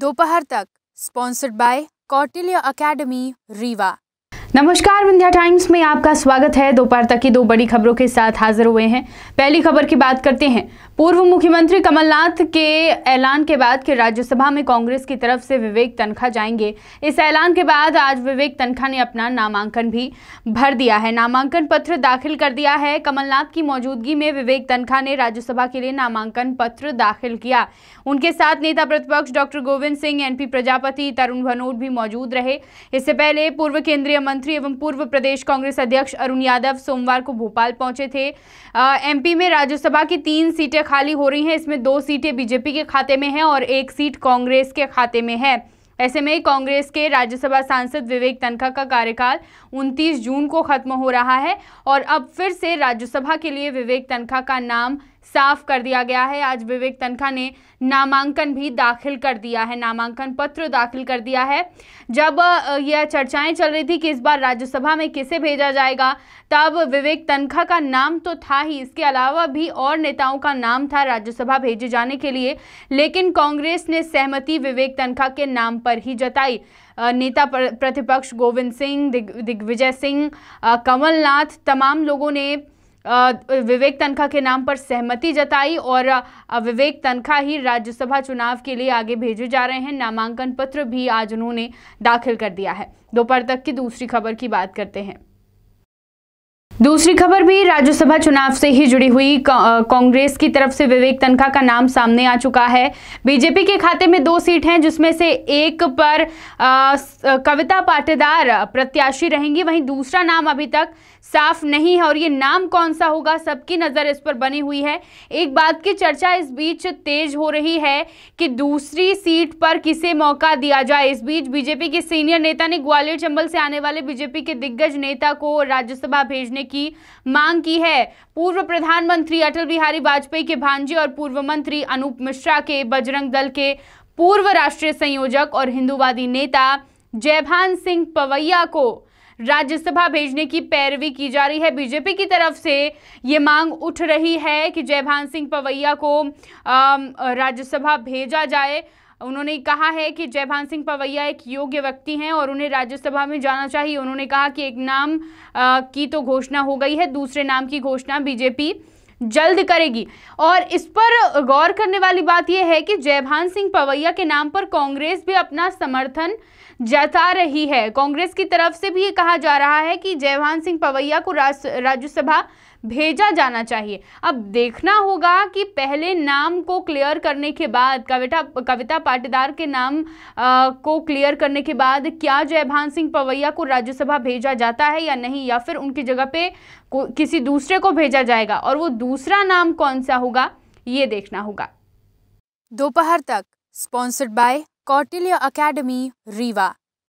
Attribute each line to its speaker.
Speaker 1: दोपहर तक sponsored by Kautilya academy Rewa नमस्कार विंध्या टाइम्स में आपका स्वागत है दोपहर तक की दो बड़ी खबरों के साथ हाजिर हुए हैं पहली खबर की बात करते हैं पूर्व मुख्यमंत्री कमलनाथ के ऐलान के बाद के राज्यसभा में कांग्रेस की तरफ से विवेक तनखा जाएंगे इस ऐलान के बाद आज विवेक तनखा ने अपना नामांकन भी भर दिया है नामांकन पत्र दाखिल कर दिया है कमलनाथ की मौजूदगी में विवेक तनखा ने राज्यसभा के लिए नामांकन पत्र दाखिल किया उनके साथ नेता प्रतिपक्ष डॉक्टर गोविंद सिंह एनपी प्रजापति तरुण भनोट भी मौजूद रहे इससे पहले पूर्व केंद्रीय मंत्री मंत्री एवं पूर्व प्रदेश कांग्रेस अध्यक्ष अरुण यादव सोमवार को भोपाल पहुंचे थे एमपी में राज्यसभा की तीन सीटें खाली हो रही हैं इसमें दो सीटें बीजेपी के खाते में हैं और एक सीट कांग्रेस के खाते में है ऐसे में कांग्रेस के राज्यसभा सांसद विवेक तनखा का कार्यकाल 29 जून को खत्म हो रहा है और अब फिर से राज्यसभा के लिए विवेक तनखा का नाम साफ कर दिया गया है आज विवेक तनखा ने नामांकन भी दाखिल कर दिया है नामांकन पत्र दाखिल कर दिया है जब यह चर्चाएं चल रही थी कि इस बार राज्यसभा में किसे भेजा जाएगा तब विवेक तनखा का नाम तो था ही इसके अलावा भी और नेताओं का नाम था राज्यसभा भेजे जाने के लिए लेकिन कांग्रेस ने सहमति विवेक तनखा के नाम पर ही जताई नेता प्रतिपक्ष गोविंद सिंह दिग्विजय सिंह कमलनाथ तमाम लोगों ने विवेक तनखा के नाम पर सहमति जताई और विवेक तनखा ही राज्यसभा चुनाव के लिए आगे भेजे जा रहे हैं नामांकन पत्र भी आज उन्होंने दाखिल कर दिया है दोपहर तक की दूसरी खबर की बात करते हैं दूसरी खबर भी राज्यसभा चुनाव से ही जुड़ी हुई कांग्रेस की तरफ से विवेक तनखा का नाम सामने आ चुका है बीजेपी के खाते में दो सीट हैं जिसमें से एक पर आ, कविता पाटीदार प्रत्याशी रहेंगी वहीं दूसरा नाम अभी तक साफ नहीं है और ये नाम कौन सा होगा सबकी नज़र इस पर बनी हुई है एक बात की चर्चा इस बीच तेज हो रही है कि दूसरी सीट पर किसे मौका दिया जाए इस बीच बीजेपी के सीनियर नेता ने ग्वालियर चंबल से आने वाले बीजेपी के दिग्गज नेता को राज्यसभा भेजने की मांग की है पूर्व प्रधानमंत्री अटल बिहारी वाजपेयी के भांजे और पूर्व मंत्री अनूप मिश्रा के बजरंग दल के पूर्व राष्ट्रीय संयोजक और हिंदुवादी नेता जयभान सिंह पवैया को राज्यसभा भेजने की पैरवी की जा रही है बीजेपी की तरफ से ये मांग उठ रही है कि जयभान सिंह पवैया को राज्यसभा भेजा जाए उन्होंने कहा है कि जयभान सिंह पवैया एक योग्य व्यक्ति हैं और उन्हें राज्यसभा में जाना चाहिए उन्होंने कहा कि एक नाम आ, की तो घोषणा हो गई है दूसरे नाम की घोषणा बीजेपी जल्द करेगी और इस पर गौर करने वाली बात यह है कि जयभान सिंह पवैया के नाम पर कांग्रेस भी अपना समर्थन जता रही है कांग्रेस की तरफ से भी ये कहा जा रहा है कि जयभान सिंह पवैया को राज्यसभा भेजा जाना चाहिए अब देखना होगा कि पहले नाम को क्लियर करने के बाद कविता कविता पाटीदार के नाम आ, को क्लियर करने के बाद क्या जयभान सिंह पवैया को राज्यसभा भेजा जाता है या नहीं या फिर उनकी जगह पे किसी दूसरे को भेजा जाएगा और वो दूसरा नाम कौन सा होगा ये देखना होगा दोपहर तक sponsored by Kautilya academy Rewa